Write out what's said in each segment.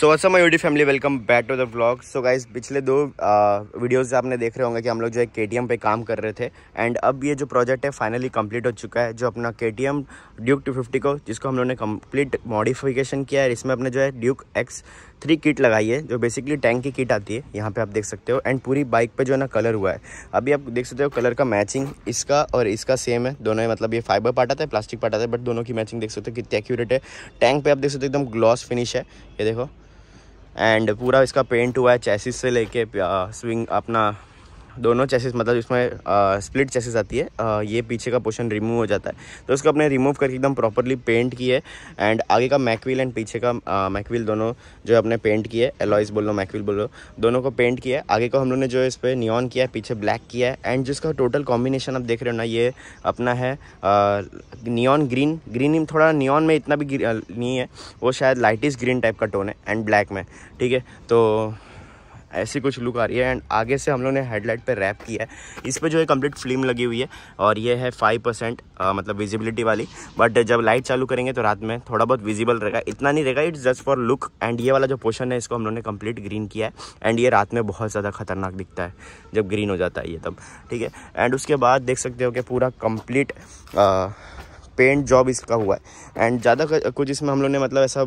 so awesome my family welcome back to the blog so guys पिछले दो videos से आपने देख रहे होंगे कि हम लोग जो है के टी पे काम कर रहे थे एंड अब ये जो प्रोजेक्ट है फाइनली कंप्लीट हो चुका है जो अपना K T M Duke two fifty को जिसको हम लोग ने कंप्लीट मॉडिफिकेशन किया है इसमें अपने जो है ड्यूक एक्स थ्री किट लगाई है जो बेसिकली टैंक की किट आती है यहाँ पे आप देख सकते हो एंड पूरी बाइक पे जो है ना कलर हुआ है अभी आप देख सकते हो कलर का मैचिंग इसका और इसका सेम है दोनों ही मतलब ये फाइबर पार्ट आता है प्लास्टिक पार्ट आता है बट दोनों की मैचिंग देख सकते हो कितनी एक्यूरेट है टैंक पे आप देख सकते हो एकदम ग्लॉस फिनिश है ये देखो एंड पूरा इसका पेंट हुआ है चैसिस से लेके स्विंग अपना दोनों चेसिस मतलब इसमें स्प्लिट चेसिस आती है आ, ये पीछे का पोर्शन रिमूव हो जाता है तो उसको अपने रिमूव करके एकदम प्रॉपरली पेंट की है एंड आगे का मैकविल एंड पीछे का मैकविल दोनों जो है अपने पेंट किया है एलॉइस बोलो मैकविल बोलो दोनों को पेंट किया है आगे को हम लोगों ने जो इस पर नियॉन किया है पीछे ब्लैक किया है एंड जिसका टोटल कॉम्बिनेशन आप देख रहे हो ना ये अपना है नियॉन ग्रीन ग्रीन थोड़ा नियॉन में इतना भी नहीं है वो शायद लाइटिस ग्रीन टाइप का टोन है एंड ब्लैक में ठीक है तो ऐसी कुछ लुक आ रही है एंड आगे से हम लोग ने हेडलाइट पे रैप किया है इस पर जो है कंप्लीट फिल्म लगी हुई है और ये है फाइव परसेंट मतलब विजिबिलिटी वाली बट जब लाइट चालू करेंगे तो रात में थोड़ा बहुत विजिबल रहेगा इतना नहीं रहेगा it's just for look and ये वाला जो पोर्शन है इसको हम लोग ने कम्प्लीट ग्रीन किया है एंड ये रात में बहुत ज़्यादा खतरनाक दिखता है जब ग्रीन हो जाता है ये तब ठीक है एंड उसके बाद देख सकते हो कि पूरा कम्प्लीट पेंट जॉब इसका हुआ है एंड ज़्यादा कुछ इसमें हम लोग ने मतलब ऐसा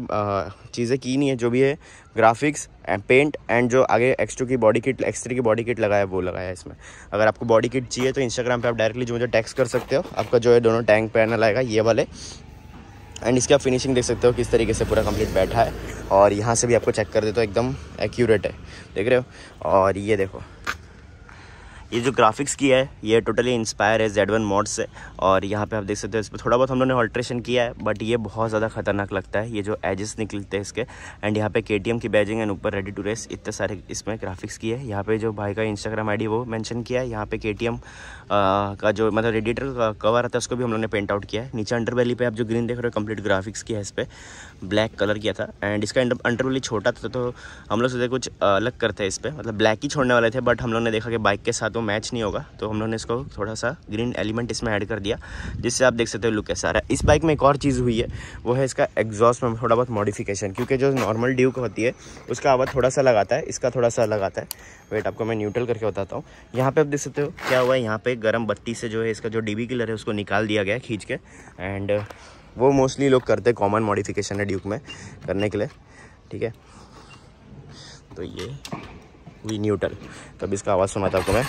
चीज़ें की नहीं है जो भी है ग्राफिक्स एंड पेंट एंड जो आगे एक्स की बॉडी किट एक्स की बॉडी किट लगाया है वो लगाया है इसमें अगर आपको बॉडी किट चाहिए तो इंस्टाग्राम पर आप डायरेक्टली जो मुझे टैक्स कर सकते हो आपका जो है दोनों टैंक पैनल आएगा ये वाले एंड इसका फिनिशिंग देख सकते हो किस तरीके से पूरा कंप्लीट बैठा है और यहाँ से भी आपको चेक कर दे तो एकदम एक्यूरेट है देख रहे हो और ये देखो ये जो ग्राफिक्स किया है ये टोटली इंस्पायर है जेड वन मॉड से और यहाँ पे आप देख सकते हो इस पर थोड़ा बहुत हम लोगों ने ऑल्ट्रेशन किया है बट ये बहुत ज़्यादा खतरनाक लगता है ये जो एजेस निकलते हैं इसके एंड यहाँ पे के की बैजिंग एंड ऊपर रेडी टू रेस इतने सारे इसमें ग्राफिक्स किए हैं यहाँ पे जो भाई का इंस्टाग्राम आई वो मैंशन किया है यहाँ पे के का जो मतलब रेडिएटर का कवर आता है उसको भी हम लोगों ने पेंट आउट किया है नीचे वैली पे आप जो ग्रीन देख रहे हो कम्प्लीट ग्राफिक्स किया है इस पर ब्लैक कलर किया था एंड इसका वैली छोटा था तो हम लोग सोचे कुछ अलग करते हैं इस पर मतलब ब्लैक ही छोड़ने वाले थे बट हम लोग ने देखा कि बाइक के साथ मैच नहीं होगा तो हम लोगों ने इसको थोड़ा सा ग्रीन एलिमेंट इसमें ऐड कर दिया जिससे आप देख सकते हो लुक कैसा आ रहा है इस बाइक में एक और चीज़ हुई है वो है इसका एग्जॉस्ट में थोड़ा बहुत मॉडिफिकेशन क्योंकि जो नॉर्मल ड्यूक होती है उसका आवाज़ थोड़ा सा लगाता है इसका थोड़ा सा लगाता है वेट आपको मैं न्यूट्रल करके बताता हूँ यहाँ पर आप देख सकते हो क्या हुआ है यहाँ पर गर्म बत्ती से जो है इसका जो डी किलर है उसको निकाल दिया गया खींच के एंड वो मोस्टली लोग करते हैं कॉमन मॉडिफिकेशन है ड्यूक में करने के लिए ठीक है तो ये वी न्यूटल तो इसका आवाज़ सुनाता आपको मैं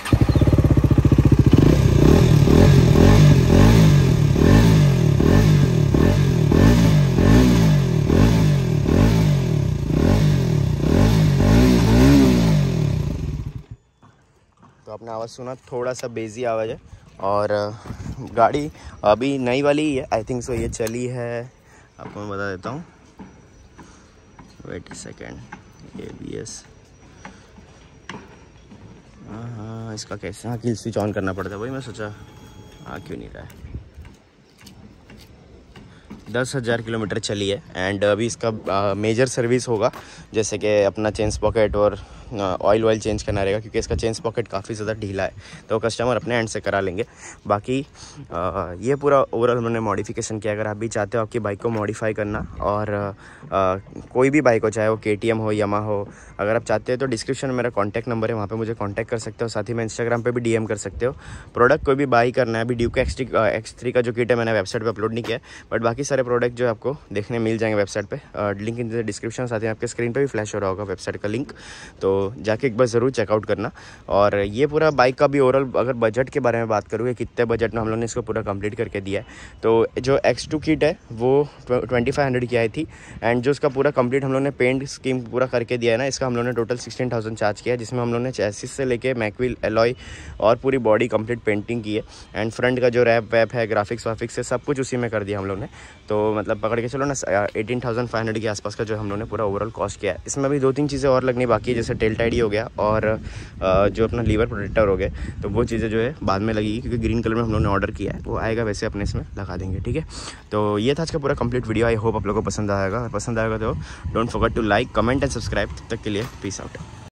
तो आपने आवाज़ सुना थोड़ा सा बेजी आवाज़ है और गाड़ी अभी नई वाली ही है आई थिंक सो ये चली है आपको मैं बता देता हूँ wait second A B S हाँ हाँ इसका कैसे हाँ किल स्विच ऑन करना पड़ता है वही मैं सोचा हाँ क्यों नहीं रहा है दस हज़ार किलोमीटर चली है एंड अभी इसका मेजर सर्विस होगा जैसे कि अपना चेंस पॉकेट और ऑयल ऑयल चेंज करना रहेगा क्योंकि इसका चेंज पॉकेट काफ़ी ज़्यादा ढीला है तो कस्टमर अपने एंड से करा लेंगे बाकी आ, ये पूरा ओवरऑल हमने मॉडिफिकेशन किया अगर आप भी चाहते हो आपकी बाइक को मॉडिफाई करना और आ, कोई भी बाइक हो चाहे वो के हो यमा हो अगर आप चाहते हो तो डिस्क्रिप्शन में मेरा कॉन्टैक्ट नंबर है वहाँ पर मुझे कॉन्टैक्ट कर सकते हो साथ ही मैं इंस्टाग्राम पर भी डी कर सकते हो प्रोडक्ट कोई भी बाई करना है अभी ड्यू का एक्स थ्री का जो किट है मैंने वेबसाइट पर अपलोड नहीं किया बट बाकी सारे प्रोडक्ट जो आपको देखने मिल जाएंगे वेबसाइट पर लिंक इन डिस्क्रिप्शन साथ ही आपके स्क्रीन पर भी फ्लैश हो रहा होगा वेबसाइट का लिंक तो तो जाके एक बार ज़रूर चेकआउट करना और ये पूरा बाइक का भी ओवरऑल अगर बजट के बारे में बात करूँ कितने बजट में हम लोग ने इसको पूरा कंप्लीट करके दिया है तो जो एक्स टू किट है वो ट्वेंटी फाइव हंड्रेड की आई थी एंड जो उसका पूरा कंप्लीट हम लोग ने पेंट स्कीम पूरा करके दिया है ना इसका हम लोग ने टोटल सिक्सटीन थाउजेंड चार्ज किया जिसमें हम लोग ने चैसिस से लेके मैकविल एलॉय और पूरी बॉडी कंप्लीट पेंटिंग की है एंड फ्रंट का जो रैप वैप है ग्राफिक्स वाफिक्स है सब कुछ उसी में कर दिया हम लोग ने तो मतलब पकड़ के चलो ना एटीन थाउजेंड फाइव हंड्रेड के आसपास का जो हम लोग ने पूरा ओवरऑल कॉस्ट किया है इसमें भी दो तीन चीज़ें और लगनी बाकी है जैसे डेल्टा डी हो गया और जो अपना लीवर प्रोटेक्टर हो गए तो वो चीज़ें जो है बाद में लगेगी क्योंकि ग्रीन कलर में हम लोगों ने ऑर्डर किया है वो आएगा वैसे अपने इसमें लगा देंगे ठीक है तो ये था आज का पूरा कंप्लीट वीडियो आई होप आप लोगों को पसंद आएगा पसंद आएगा तो don't forget to like comment and subscribe तब तक के लिए पीस आउट